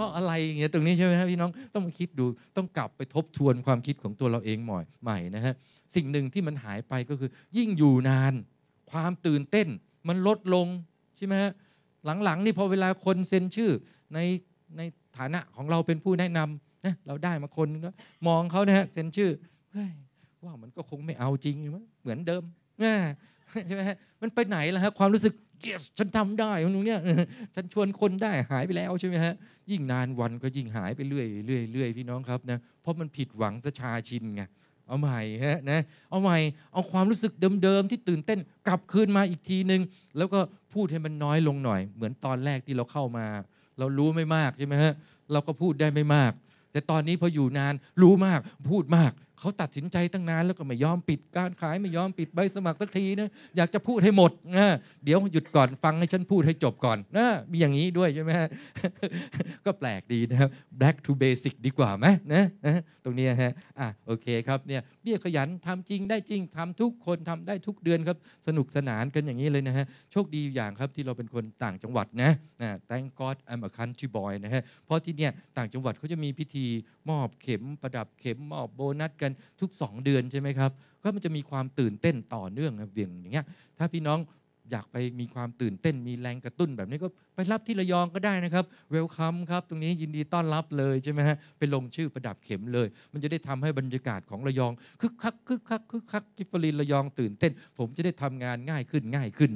ราะอะไรอย่างเงี้ยตรงนี้ใช่ไหมครับพี่น้องต้องมาคิดดูต้องกลับไปทบทวนความคิดของตัวเราเองหม่อย ใหม่นะฮะสิ่งหนึ่งที่มันหายไปก็คือ ยิ่งอยู่นาน ความตื่นเต้นมันลดลงใช่ไหมฮะหลังๆนี่พอเวลาคนเซ็นชื่อ ในในฐานะของเราเป็นผู้แนะนำนะเราได้มาคนก็มองเขานะฮะเซ็นชื่อเฮ้ยว่ามันก็คงไม่เอาจริงมั้เหมือนเดิมใช่ไหมฮะมันไปไหนแล้วฮะความรู้สึก yes ฉันทำได้ของหนูเนี่ย ฉันชวนคนได้หายไปแล้วใช่ไหมฮะ ยิ่งนานวันก็ยิ่งหายไปเรื่อยเรื่อยเรื่อยพี่น้องครับนะ เพราะมันผิดหวังสชาชินไง เอาใหม่ฮะนะ เอาใหม่เอาความรู้สึกเดิมๆที่ตื่นเต้นกลับคืนมาอีกทีหนึ่งแล้วก็พูดให้มันน้อยลงหน่อย เหมือนตอนแรกที่เราเข้ามา เรารู้ไม่มากใช่ไหมฮะเราก็พูดได้ไม่มาก แต่ตอนนี้พออยู่นานรู้มากพูดมากเขาตัดสินใจตั้งนานแล้วก็ไม่ยอมปิดการขายไม่ยอมปิดใบสมัครสักทีนะอยากจะพูดให้หมดนะเดี๋ยวหยุดก่อนฟังให้ฉันพูดให้จบก่อนนะมีอย่างนี้ด้วยใช่ไหมก็แปลกดีนะครับ back to basic ดีกว่าไหมนะตรงนี้ฮะอ่ะโอเคครับเนี่ยเบี้ยขยันทำจริงได้จริงทำทุกคนทำได้ทุกเดือนครับสนุกสนานกันอย่างนี้เลยนะฮะโชคดีอย่างครับที่เราเป็นคนต่างจังหวัดนะนะ thank God I'm a country boy นะฮะเพราะที่เนี่ยต่างจังหวัดเขาจะมีพิธีมอบเข็มประดับเข็มมอบโบนัสกันันทุก 2 เดือนใช่ไหมครับก็มันจะมีความตื่นเต้นต่อเนื่องวียงอย่างเงี้ยถ้าพี่น้องอยากไปมีความตื่นเต้นมีแรงกระตุ้นแบบนี้ก็ไปรับที่ระยองก็ได้นะครับเวลคัมครับ ตรงนี้ยินดีต้อนรับเลยใช่ไหมฮะไปลงชื่อประดับเข็มเลย มันจะได้ทำให้บรรยากาศของระยองคึกคักคึกคักคึกคักกิฟฟลินระยองตื่นเต้น ผมจะได้ทำงานง่ายขึ้นง่ายขึ้น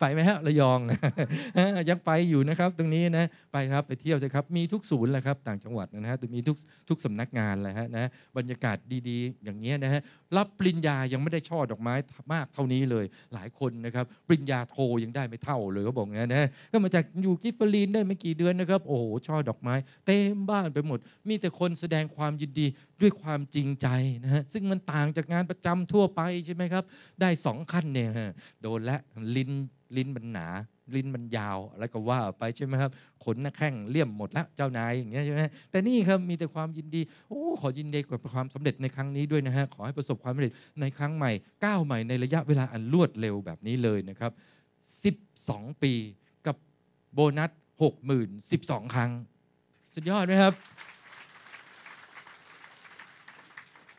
ไปไหมฮะระยองยังไปอยู่นะครับตรงนี้นะไปครับไปเที่ยวเลยครับมีทุกศูนย์แหละครับต่างจังหวัดนะฮะมีทุกทุกสำนักงานเลยฮะนะบรรยากาศดีๆ อย่างเงี้ยนะฮะรับปริญญายังไม่ได้ช่อดอกไม้มากเท่านี้เลยหลายคนนะครับปริญญาโทยังได้ไม่เท่าเลยก็บอกงี้นะก็มาจากอยู่กิฟฟลีนได้ไม่กี่เดือนนะครับ โอ้โหช่อดอกไม้ เต็มบ้านไปหมด มีแต่คนแสดงความยินดีด้วยความจริงใจนะฮะซึ่งมันต่างจากงานประจำทั่วไปใช่ไหมครับ ได้สองขั้นเนี่ยโดนและลินลิ้นลิ้นมันหนา ลิ้นมันยาวอะไรก็ว่าไปใช่ไหมครับ ขนหน้าแข้งเลี่ยมหมดละเจ้านายอย่างเงี้ยใช่ไหมแต่นี่ครับมีแต่ความยินดี โอ้ขอยินดีกับความสำเร็จในครั้งนี้ด้วยนะฮะขอให้ประสบความสำเร็จในครั้งใหม่ก้าวใหม่ในระยะเวลาอันรวดเร็วแบบนี้เลยนะครับ 12 ปีกับโบนัส6 0 0 12 ครั้งสุดยอดไหมครับ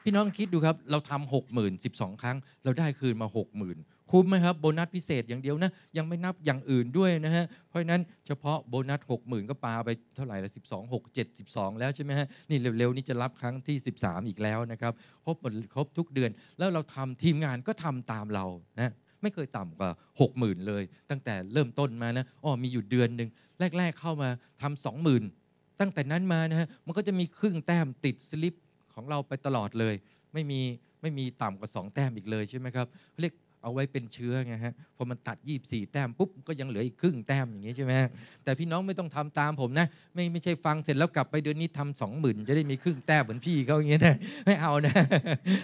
พี่น้องคิดดูครับ เราทำหกหมื่นสิบสองครั้ง เราได้คืนมาหกหมื่นคุ้มไหมครับโบนัสพิเศษอย่างเดียวนะยังไม่นับอย่างอื่นด้วยนะฮะเพราะฉะนั้นเฉพาะโบนัส60,000 ก็ปาไปเท่าไหร่ละ12 6 7 12แล้วใช่ไหมฮะนี่เร็วๆนี้จะรับครั้งที่ 13 อีกแล้วนะครับครบหมดครบทุกเดือนแล้วเราทำทีมงานก็ทำตามเรานะไม่เคยต่ำกว่า 60,000 เลย ตั้งแต่เริ่มต้นมานะอ๋อมีอยู่เดือนหนึ่งแรกๆเข้ามาทำ 20,000 ตั้งแต่นั้นมานะฮะมันก็จะมีครึ่งแต้มติดสลิปของเราไปตลอดเลยไม่มีไม่มีต่ำกว่า 2 แต้มอีกเลยใช่ไหมครับเรียกเอาไว้เป็นเชื้อไงฮะพอมันตัด 24 แต้มปุ๊บ ก็ยังเหลืออีกครึ่งแต้มอย่างงี้ใช่ไหมแต่พี่น้องไม่ต้องทำตามผมนะไม่ไม่ใช่ฟังเสร็จแล้วกลับไปเดือนนี้ทำสองหมื่นจะได้มีครึ่งแต้มเหมือนพี่เขาอย่างเงี้ยนะไม่เอานะ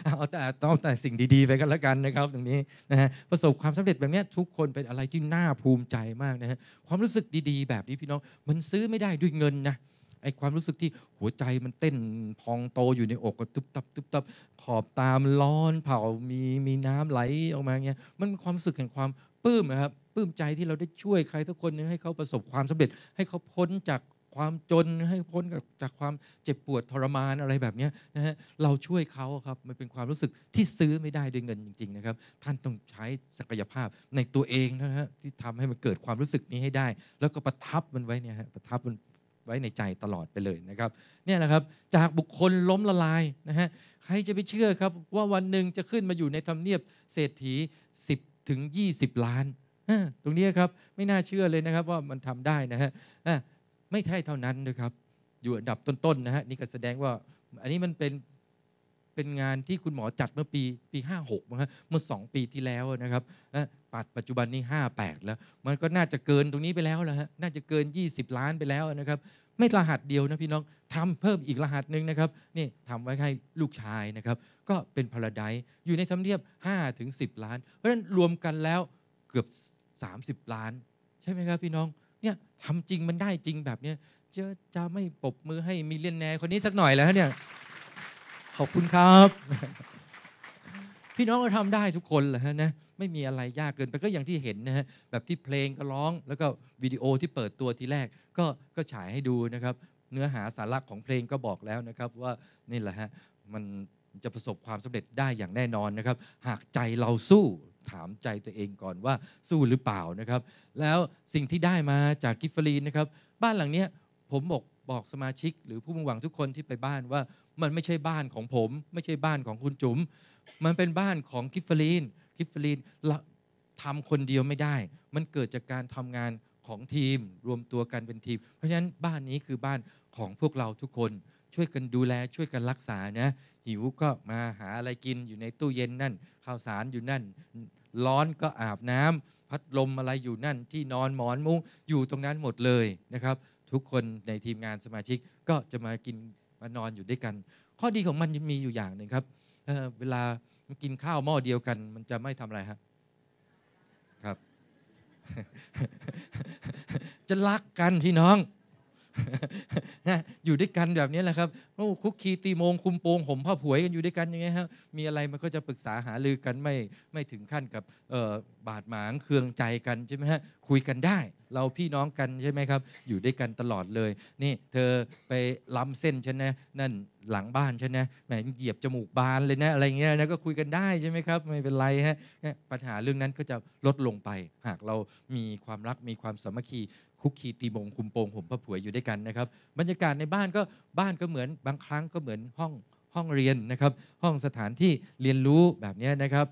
เอาแต่ต้องแต่สิ่งดีๆ ไปกันละกันนะครับ ตรงนี้นะฮะประสบความสำเร็จแบบนี้ ทุกคนเป็นอะไรที่น่าภูมิใจมากนะฮะความรู้สึกดีๆแบบนี้พี่น้องมันซื้อไม่ได้ด้วยเงินนะไอความรู้สึกที่หัวใจมันเต้นพองโตอยู่ในอกก็ตุบตับตุบตับขอบตามร้อนเผา มีมีน้ำไหลออกมาเงี้ย มันเป็นความรู้สึกแห่งความปลื้มนะครับปลื้มใจที่เราได้ช่วยใครทุกคนนึงให้เขาประสบความสำเร็จ ให้เขาพ้นจากความจนให้พ้นจากความเจ็บปวดทรมานอะไรแบบนี้นะฮะเราช่วยเขาครับมันเป็นความรู้สึกที่ซื้อไม่ได้ด้วยเงินจริง ๆนะครับ ท่านต้องใช้ศักยภาพในตัวเองนะฮะที่ทำให้มันเกิดความรู้สึกนี้ให้ได้ แล้วก็ประทับมันไว้เนี่ยฮะประทับมันไว้ในใจตลอดไปเลยนะครับเนี่ยนะครับจากบุคคลล้มละลายนะฮะใครจะไปเชื่อครับว่าวันหนึ่งจะขึ้นมาอยู่ในทำเนียบเศรษฐี 10 ถึง 20 ล้าน ตรงนี้ครับ ไม่น่าเชื่อเลยนะครับว่ามันทำได้นะฮะไม่ใช่เท่านั้นนะครับ อยู่อันดับต้นๆนะฮะนี่ก็แสดงว่าอันนี้มันเป็นเป็นงานที่คุณหมอจัดเมื่อปีปี56นะฮะเมื่อ 2 ปีที่แล้วนะครับนะปัจจุบันนี้ 58 แล้ว มันก็น่าจะเกินตรงนี้ไปแล้วแล้วฮะน่าจะเกิน 20 ล้านไปแล้วนะครับไม่รหัสเดียวนะพี่น้องทำเพิ่มอีกรหัสหนึ่งนะครับนี่ทำไว้ให้ลูกชายนะครับก็เป็นพาราไดอยู่ในทำเนียบ5ถึง10 ล้าน เพราะฉะนั้นรวมกันแล้วเกือบ 30 ล้าน ใช่ไหมครับ พี่น้องเนี่ยทำจริงมันได้จริงแบบเนี้ยจะจะไม่ปบมือให้มีเลียนแนคนนี้สักหน่อยแล้วเนี่ยขอบคุณครับ พี่น้องก็ทำได้ทุกคนเหลอฮะนะไม่มีอะไรยากเกินไปก็อย่างที่เห็นนะฮะแบบที่เพลงก็ร้องแล้วก็วิดีโอที่เปิดตัวทีแรกก็ก็ฉายให้ดูนะครับเนื้อหาสาระของเพลงก็บอกแล้วนะครับ ว่านี่แหละฮะมันจะประสบความสำเร็จได้อย่างแน่นอนนะครับหากใจเราสู้ถามใจตัวเองก่อนว่าสู้หรือเปล่านะครับ แล้วสิ่งที่ได้มาจากกิฟฟรีนะครับบ้านหลังเนี้ยผมบอกบอกสมาชิก หรือผู้มุ่งหวังทุกคนที่ไปบ้านว่า มันไม่ใช่บ้านของผม ไม่ใช่บ้านของคุณจุ๋มมันเป็นบ้านของกิฟฟลีนกิฟฟลีนทำคนเดียวไม่ได้ มันเกิดจากการทำงานของทีมรวมตัวกันเป็นทีมเพราะฉะนั้นบ้านนี้คือบ้านของพวกเราทุกคนช่วยกันดูแลช่วยกันรักษานะ หิวก็มาหาอะไรกินอยู่ในตู้เย็นนั่นข้าวสารอยู่นั่น ร้อนก็อาบน้ำพัดลมอะไรอยู่นั่นที่นอนหมอนมุ้งอยู่ตรงนั้นหมดเลยนะครับทุกคนในทีมงานสมาชิกก็จะมากินมานอนอยู่ด้วยกัน ข้อดีของมันมีอยู่อย่างหนึ่งครับเเวลากินข้าวหม้อเดียวกัน มันจะไม่ทำอะไรฮะครับ จะรักกันพี่น้องนะอยู่ด้วยกันแบบนี้แหละครับโอ้คุกคีตีโมงคุมโปงห่มผ้าผวยกันอยู่ด้วยกันอย่างเงี้ยครับมีอะไรมันก็จะปรึกษาหารือกันไม่ไม่ถึงขั้นกับบาดหมางเคืองใจกันใช่ไหมฮะคุยกันได้เราพี่น้องกันใช่ไหมครับ อยู่ด้วยกันตลอดเลย นี่เธอไปล้ำเส้นฉันนะนั่นหลังบ้านฉันนะไหนเหยียบจมูกบานเลยนะอะไรเงี้ยนะก็คุยกันได้ใช่ไหมครับไม่เป็นไรฮะปัญหาเรื่องนั้นก็จะลดลงไป หากเรามีความรักมีความสามัคคีคุกคีตีมงคุมโปง ผมพระผัวอยู่ด้วยกันนะครับ บรรยากาศในบ้านก็บ้านก็เหมือน บางครั้งก็เหมือนห้องห้องเรียนนะครับ ห้องสถานที่เรียนรู้แบบนี้นะครับ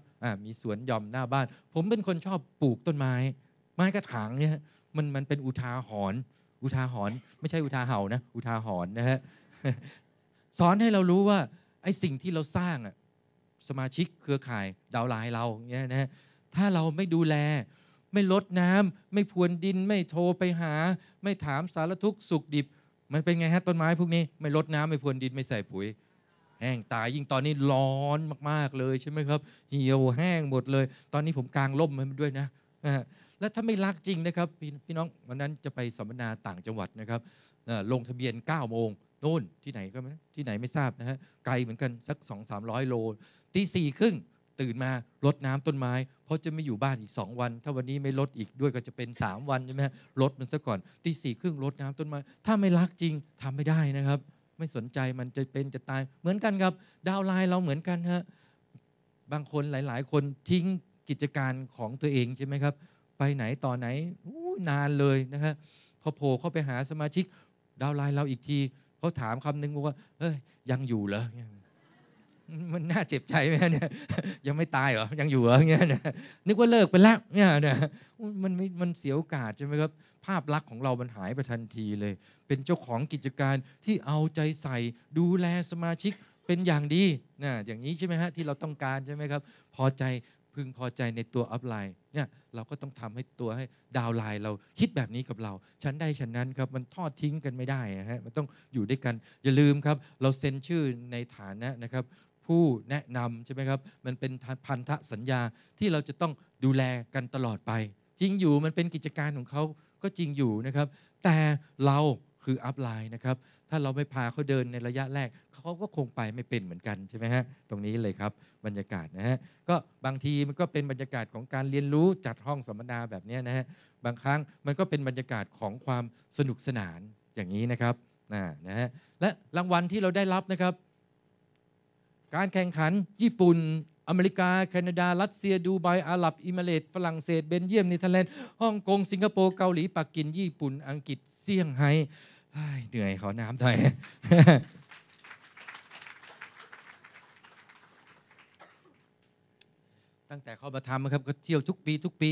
มีสวนหย่อมหน้าบ้าน ผมเป็นคนชอบปลูกต้นไม้ไม้กระถางเนี่ยมันมันเป็นอุทาหรณ์อุทาหรณ์ไม่ใช่อุทาเห่านะอุทาหรณ์นะฮะสอนให้เรารู้ว่าไอ้สิ่งที่เราสร้างอะสมาชิกเครือข่าย ดาวไลน์เราเนี่ยนะถ้าเราไม่ดูแลไม่ลดน้ำ ไม่พรวนดินไม่โทรไปหาไม่ถามสารทุกสุขดิบมันเป็นไงฮะต้นไม้พวกนี้ไม่ลดน้ำไม่พรวนดินไม่ใส่ปุ๋ย แห้งตาย ยิ่งตอนนี้ร้อนมาก ๆเลยใช่ไหมครับเหี่ยวแห้งหมดเลย ตอนนี้ผมกางล่มมันด้วยนะ แล้วถ้าไม่รักจริงนะครับพพี่น้องวันนั้นจะไปสัมมนาต่างจังหวัดนะครับลงทะเบียน9โมงโน่นที่ไหนก็ไม่ที่ไหนไม่ทราบนะฮะไกลเหมือนกันสัก 2 3 0 0 โลตีสี่ครึ่งตื่นมาลดน้ำต้นไม้ เพราะจะไม่อยู่บ้านอีก 2 วัน ถ้าวันนี้ไม่ลดอีกด้วยก็จะเป็น 3 วันใช่ไหมลดมันซะก่อนตีสี่ครึ่งลดน้ำต้นไม้ถ้าไม่รักจริงทำไม่ได้นะครับ ไม่สนใจมันจะเป็นจะตาย เหมือนกันครับดาวไลน์เราเหมือนกันฮะบางคนหลายๆ คนทิ้งกิจการของตัวเองใช่ไหมครับ ไปไหนต่อไหนนานเลยนะฮะพอโผล่เข้าไปหาสมาชิกดาวไลน์เราอีกทีเขาถามคำหนึ่งว่าเอ้ยยังอยู่เหรอมันน่าเจ็บใจไหมเนี่ยยังไม่ตายเหรอยังอยู่เหรอเงี้ยนะนึกว่าเลิกไปแล้วเนี่ยนะมันมันเสียโอกาสใช่ไหมครับ ภาพลักษณ์ของเรามันหายไปทันทีเลย เป็นเจ้าของกิจการที่เอาใจใส่ ดูแลสมาชิกเป็นอย่างดีนะอย่างนี้ใช่ไหมฮะที่เราต้องการใช่ไหมครับพอใจพึงพอใจในตัวอัพไลน์เนี่ย เราก็ต้องทำให้ตัวให้ดาวไลน์เราคิดแบบนี้กับเราฉันได้ฉันนั้นครับมันทอดทิ้งกันไม่ได้ฮะมันต้องอยู่ด้วยกันอย่าลืมครับ เราเซ็นชื่อในฐานะนะครับผู้แนะนำใช่ไหมครับ มันเป็นพันธสัญญาที่เราจะต้องดูแลกันตลอดไปจริงอยู่มันเป็นกิจการของเขาก็จริงอยู่นะครับแต่เราคืออัพไลน์นะครับถ้าเราไม่พาเขาเดินในระยะแรกเขาก็คงไปไม่เป็นเหมือนกันใช่ไหมฮะตรงนี้เลยครับบรรยากาศนะฮะก็บางทีมันก็เป็นบรรยากาศของการเรียนรู้จัดห้องสัมมนาแบบนี้นะฮะบางครั้งมันก็เป็นบรรยากาศของความสนุกสนานอย่างนี้นะครับนะฮะและรางวัลที่เราได้รับนะครับการแข่งขัน ญี่ปุ่น อเมริกาแคนาดา รัสเซีย ดูไบ อาหรับอิมเมเลตฝรั่งเศส เบนเยียมเนิทแลนด์ฮ่องกง สิงคโปร์ เกาหลี ปักกิ่งญี่ปุ่น อังกฤษ เซี่ยงไฮ้เหนื่อย ขอน้ำหน่อยตั้งแต่เข้ามาทำครับก็เที่ยว ทุกปี ทุกปี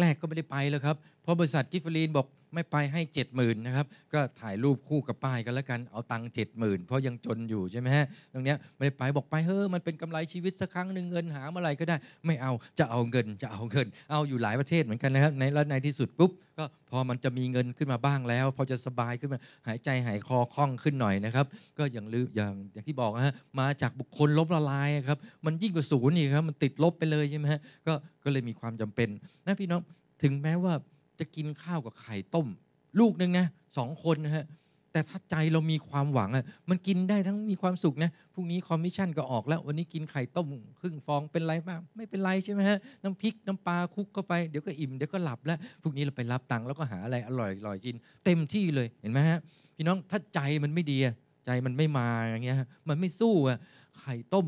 แรกๆ ก็ไม่ได้ไปแล้วครับ เพราะบริษัทกิฟฟลีนบอกไม่ไปให้เจ็ดหมื่นนะครับก็ถ่ายรูปคู่กับป้ายกันแล้วกันเอาตังค์เจ็ดหมื่นเพราะยังจนอยู่ใช่ไหมฮะตรงเนี้ยไม่ได้ไปบอกไปเฮ้อมันเป็นกำไรชีวิตสักครั้งหนึ่งเงินหาเมื่อไรก็ได้ ไม่เอาจะเอาเงินจะเอาเงิน เอาอยู่หลายประเทศเหมือนกันนะครับในแล้วในที่สุดปุ๊บก็พอมันจะมีเงินขึ้นมาบ้างแล้ว พอจะสบายขึ้นมาหายใจหายคอคล่องขึ้นหน่อยนะครับ ก็อย่างลืมอย่างอย่างที่บอกฮะมาจากบุคคลลบละลายครับมันยิ่งกว่าศูนย์อีกครับมันติดลบไปเลยใช่ไหมฮะก็ก็เลยมีความจำเป็นนะพี่น้องถึงแม้ว่าจะกินข้าวกับไข่ต้ม ลูกหนึ่งนะสองคนนะฮะแต่ถ้าใจเรามีความหวังอ่ะมันกินได้ทั้งมีความสุขนะพรุ่งนี้คอมมิชชั่นก็ออกแล้ววันนี้กินไข่ต้ม ครึ่งฟองเป็นไรบ้างไม่เป็นไรใช่ไหมฮะน้ำพริกน้ำปลาคุกเข้าไปเดี๋ยวก็อิ่มเดี๋ยวก็หลับแล้วพรุ่งนี้เราไปรับตังค์แล้วก็หาอะไรอร่อยอร่อยกิน เต็มที่เลยเห็นไหมฮะพี่น้องถ้าใจมันไม่ดีใจมันไม่มาอย่างเงี้ยมันไม่สู้อ่ะไข่ต้ม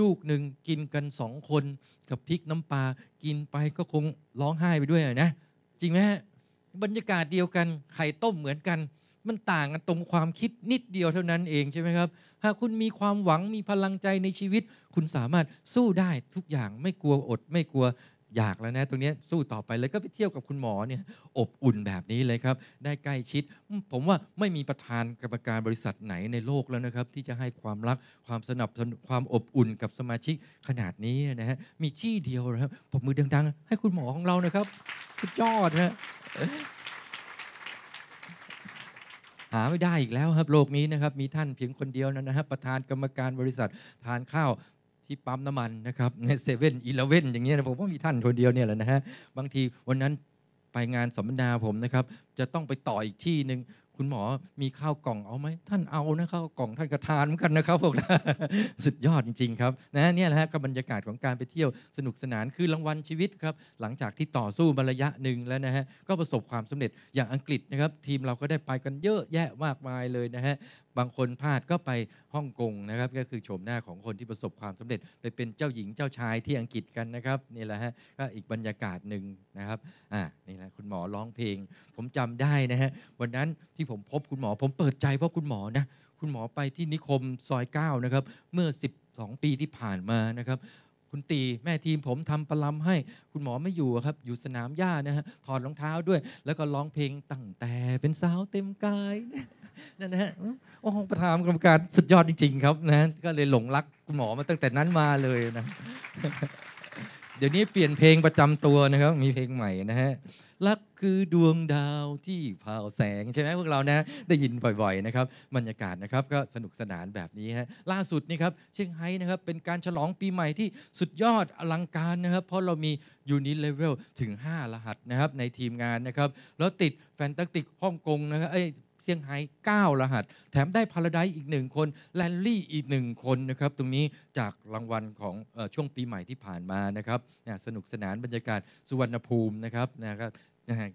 ลูกหนึ่งกินกันสองคนกับพริกน้ำปลากินไปก็คงร้องไห้ไปด้วยนะจริงไหมฮะบรรยากาศเดียวกันไข่ต้มเหมือนกัน มันต่างกันตรงความคิดนิดเดียวเท่านั้นเองใช่ไหมครับหากคุณมีความหวังมีพลังใจในชีวิต คุณสามารถสู้ได้ทุกอย่างไม่กลัวอดไม่กลัวอยากแล้วนะตรงนี้สู้ต่อไปเลยก็ไปเที่ยวกับคุณหมอเนี่ย อบอุ่นแบบนี้เลยครับ ได้ใกล้ชิด ผมว่าไม่มีประธานกรรมการบริษัทไหนในโลกแล้วนะครับ ที่จะให้ความรักความสนับสนุนความอบอุ่นกับสมาชิกขนาดนี้นะฮะมีที่เดียวนะครับผมมือดังๆให้คุณหมอของเรานะครับสุดยอดฮะหาไม่ได้อีกแล้วครับโลกนี้นะครับมีท่านเพียงคนเดียวนะครับประธานกรรมการบริษัททานข้าวที่ปั๊มน้ำมันนะครับ ในเซเว่นอีเลเว่นอย่างเงี้ยนะผมว่ามีท่านคนเดียวเนี่ยแหละนะฮะบางทีวันนั้นไปงานสัมมนาผมนะครับ จะต้องไปต่ออีกที่หนึ่งคุณหมอมีข้าวกล่องเอาไหมท่านเอานะข้าวกล่องท่านกระทานเหมือนกันนะครับพวกนะสุดยอดจริงๆครับนะเนี่ยแหละฮะกับบรรยากาศของการไปเที่ยวสนุกสนานคือรางวัลชีวิตครับหลังจากที่ต่อสู้มาระยะหนึ่งแล้วนะฮะก็ประสบความสำเร็จอย่างอังกฤษนะครับทีมเราก็ได้ไปกันเยอะแยะมากมายเลยนะฮะบางคนพลาดก็ไปฮ่องกงนะครับก็คือโฉมหน้าของคนที่ประสบความสำเร็จ ไปเป็นเจ้าหญิงเจ้าชายที่อังกฤษกันนะครับนี่แหละฮะก็อีกบรรยากาศหนึ่งนะครับอ่านี่แหละคุณหมอร้องเพลง ผมจำได้นะฮะวันนั้นที่ผมพบคุณหมอผมเปิดใจเพราะคุณหมอนะคุณหมอไปที่นิคมซอย9นะครับเมื่อ 12 ปีที่ผ่านมานะครับคุณตีแม่ทีมผมทำประลำให้ คุณหมอไม่อยู่ครับ อยู่สนามหญ้านะฮะถอดรองเท้าด้วย แล้วก็ร้องเพลงตั้งแต่เป็นสาวเต็มกายนั่นนะฮะโอ้ประธานกรรมการสุดยอดจริง ๆ ครับนะก็เลยหลงรักคุณหมอมาตั้งแต่นั้นมาเลยนะเดี๋ยวนี้เปลี่ยนเพลงประจำตัวนะครับมีเพลงใหม่นะฮะรักคือดวงดาวที่เผาแสง ใช่ไหมพวกเรานะได้ยินบ่อยๆนะครับบรรยากาศนะครับก็สนุกสนานแบบนี้ฮะล่าสุดนี่ครับเชียงไฮ้นะครับเป็นการฉลองปีใหม่ที่สุดยอดอลังการนะครับเพราะเรามียูนิตเลเวลถึง 5 รหัสนะครับในทีมงานนะครับแล้วติดแฟนตาติกฮ่องกงนะครับียงไฮ้9รหัส แถมได้พาราไดอีกหนึ่งคนแลนลี่อีกหนึ่งคนนะครับ ตรงนี้จากรางวัลของช่วงปีใหม่ที่ผ่านมานะครับสนุกสนานบรรยากาศ สุวรรณภูมินะครับนะครับ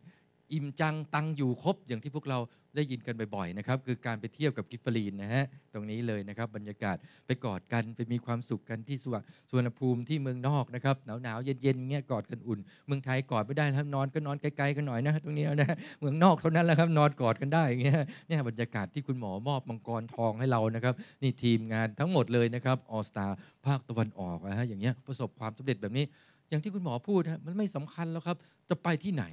อิ่มจังตังอยู่ครบอย่างที่พวกเราได้ยินกันบ่อยๆนะครับคือการไปเที่ยวกับกิฟฟรีนนะฮะตรงนี้เลยนะครับบรรยากาศไปกอดกันไปมีความสุขกันที่สวนสวนภูมิที่เมืองนอกนะครับหนาวๆเย็นๆเงี้ยกอดกันอุ่น เมืองไทยกอดไม่ได้ครับนอนก็นอนไกลๆกันหน่อยนะตรงนี้นะเมืองนอกเท่านั้นแหละครับนอนกอดกันได้เงี้ยเนี่ยบรรยากาศที่คุณหมอมอบมังกรทองให้เรานะครับนี่ทีมงานทั้งหมดเลยนะครับออสตาภาคตะวันออกนะฮะอย่างเงี้ยประสบความสำเร็จแบบนี้อย่างที่คุณหมอพูดฮะมันไม่สำคัญแล้วครับ จะไปที่ไหน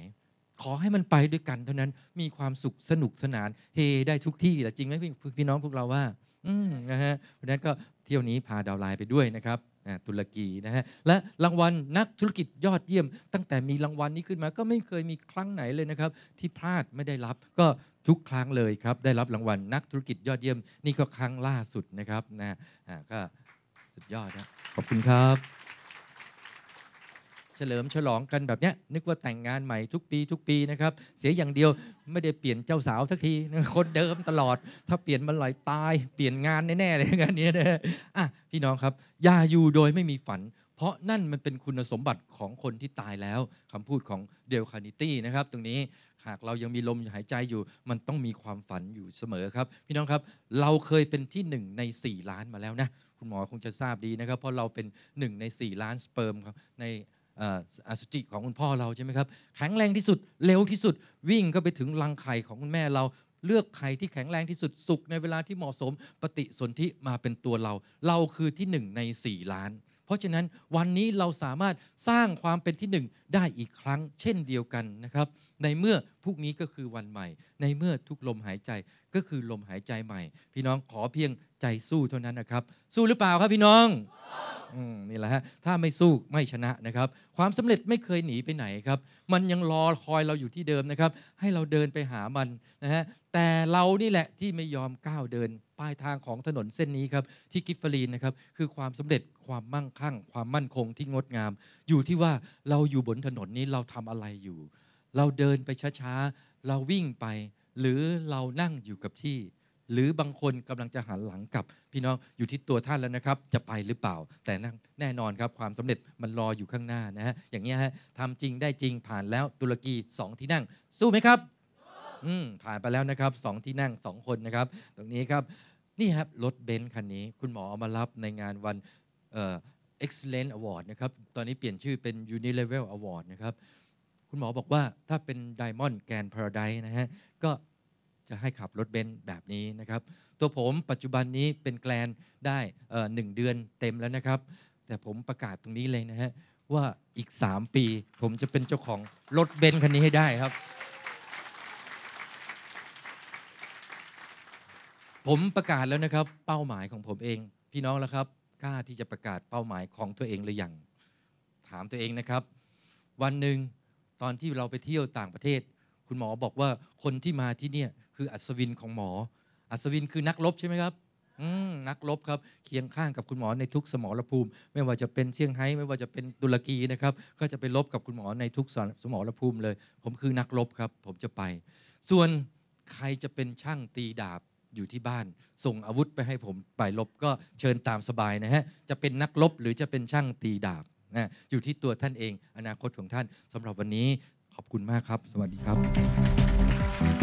ขอให้มันไปด้วยกัน เท่านั้น มีความสุขสนุกสนาน เฮ ได้ทุกที่แต่จริงไหมพี่พี่น้องพวกเราว่าอืมนะฮะเพราะนั้นก็เที่ยวนี้พาดาวไลน์ไปด้วยนะครับตุรกีนะฮะและรางวัลนักธุรกิจยอดเยี่ยม ตั้งแต่มีรางวัลนี้ขึ้นมา ก็ไม่เคยมีครั้งไหนเลยนะครับ ที่พลาดไม่ได้รับก็ทุกครั้งเลยครับได้รับรางวัลนักธุรกิจยอดเยี่ยม นี่ก็ครั้งล่าสุดนะครับนะก็สุดยอดนะขอบคุณครับลิมฉลองกันแบบเนี้ย นึกว่าแต่งงานใหม่ทุกปี ทุกปีนะครับเสียอย่างเดียวไม่ได้เปลี่ยนเจ้าสาวสักทีคนเดิมตลอด ถ้าเปลี่ยนมานลอยตายเปลี่ยนงานแน่ๆเลยงานนี้นะอ่ะพี่น้องครับอย่าอยู่โดยไม่มีฝัน เพราะนั่นมันเป็นคุณสมบัติของคนที่ตายแล้วคำพูดของเดลคานิตี้นะครับตรงนี้หากเรายังมีลมหายใจอยู่ มันต้องมีความฝันอยู่เสมอครับ พี่น้องครับเราเคยเป็นที่1ใน 4 ล้านมาแล้วนะคุณหมอคงจะทราบดีนะครับ เพราะเราเป็น1ใน 4 ล้านสเปิร์มครับในอสุจิของคุณพ่อเราใช่ไหมครับแข็งแรงที่สุดเร็วที่สุด วิ่งก็ไปถึงรังไข่ของคุณแม่เรา เลือกไข่ที่แข็งแรงที่สุดสุกในเวลาที่เหมาะสมปฏิสนธิมาเป็นตัวเรา เราคือที่หนึ่งในสี่ล้าน เพราะฉะนั้นวันนี้เราสามารถสร้างความเป็นที่หนึ่งได้อีกครั้งเช่นเดียวกันนะครับในเมื่อพรุ่งนี้ก็คือวันใหม่ ในเมื่อทุกลมหายใจก็คือลมหายใจใหม่ พี่น้องขอเพียงใจสู้เท่านั้นนะครับ สู้หรือเปล่าครับพี่น้องนี่แหละฮะ ถ้าไม่สู้ไม่ชนะนะครับ ความสำเร็จไม่เคยหนีไปไหนครับ มันยังรอคอยเราอยู่ที่เดิมนะครับ ให้เราเดินไปหามันนะฮะ แต่เรานี่แหละที่ไม่ยอมก้าวเดิน ปลายทางของถนนเส้นนี้ครับ ที่กิฟฟรีนนะครับ คือความสำเร็จ ความมั่งคั่ง ความมั่นคงที่งดงาม อยู่ที่ว่าเราอยู่บนถนนนี้เราทำอะไรอยู่เราเดินไปช้าๆ เราวิ่งไป หรือเรานั่งอยู่กับที่ หรือบางคนกำลังจะหันหลังกลับพี่น้องอยู่ที่ตัวท่านแล้วนะครับ จะไปหรือเปล่า แต่นั่งแน่นอนครับความสำเร็จมันรออยู่ข้างหน้านะฮะ อย่างนี้ฮะทำจริงได้จริงผ่านแล้วตุรกีสองที่นั่ง สู้ไหมครับอืมผ่านไปแล้วนะครับสองที่นั่งสองคนนะครับ ตรงนี้ครับนี่ครับรถเบนซ์คันนี้ คุณหมอเอามารับในงานวันเอ่อ Excellent Award นะครับตอนนี้เปลี่ยนชื่อเป็น Unilevel Award นะครับคุณหมอบอกว่าถ้าเป็นไดมอนด์แกนพาราไดนะฮะก็จะให้ขับรถเบนซ์แบบนี้นะครับตัวผมปัจจุบันนี้เป็นแกลนได้หนึ่งเดือนเต็มแล้วนะครับ แต่ผมประกาศตรงนี้เลยนะฮะว่าอีก 3 ปี ผมจะเป็นเจ้าของรถเบนซ์คันนี้ให้ได้ครับ ผมประกาศแล้วนะครับ เป้าหมายของผมเองพี่น้องแล้วครับกล้าที่จะประกาศเป้าหมายของตัวเองหรือยังถามตัวเองนะครับ วันหนึ่งตอนที่เราไปเที่ยวต่างประเทศ คุณหมอบอกว่าคนที่มาที่เนี่ยคืออัศวินของหมอ อัศวินคือนักรบใช่ไหมครับนักรบครับเคียงข้างกับคุณหมอในทุกสมรภูมิ ไม่ว่าจะเป็นเชียงไฮ้ไม่ว่าจะเป็นตุรกีนะครับ ก็จะไปรบกับคุณหมอในทุกสมรภูมิเลย ผมคือนักรบครับ ผมจะไป ส่วนใครจะเป็นช่างตีดาบอยู่ที่บ้าน ส่งอาวุธไปให้ผมไปรบก็เชิญตามสบายนะฮะ จะเป็นนักรบหรือจะเป็นช่างตีดาบนะอยู่ที่ตัวท่านเองอนาคตของท่านสำหรับวันนี้ขอบคุณมากครับ สวัสดีครับ